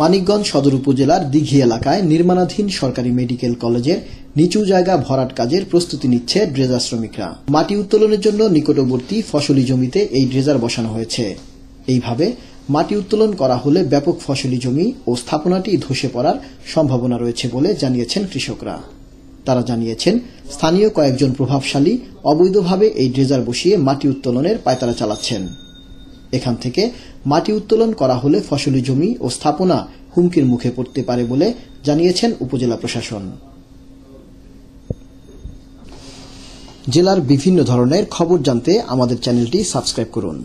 মানিকগঞ্জ সদর উপজেলার দিঘি এলাকায় নির্মাণাধীন সরকারি মেডিকেল কলেজের নিচু জায়গা ভরাট কাজের প্রস্তুতি নিচ্ছে ড্রেজার শ্রমিকরা মাটি উত্তোলনের জন্য নিকটবর্তী ফসলি জমিতে এই ড্রেজার বসানো হয়েছে এইভাবে মাটি উত্তোলন করা হলে ব্যাপক ফসলি জমি ও স্থাপনাটি ধসে পড়ার সম্ভাবনা রয়েছে বলে জানিয়েছেন কৃষকরা তারা জানিয়েছেন স্থানীয় কয়েকজন প্রভাবশালী অবৈধভাবে এই ড্রেজার বসিয়ে মাটি উত্তোলনের পায়তারা চালাচ্ছেন এখান থেকে মাটি উত্তোলন করা হলে ফসলি জমি ও স্থাপনা হুমকির মুখে পড়তে পারে বলে জানিয়েছেন উপজেলা প্রশাসন জেলার বিভিন্ন ধরনের খবর জানতে আমাদের চ্যানেলটি সাবস্ক্রাইব করুন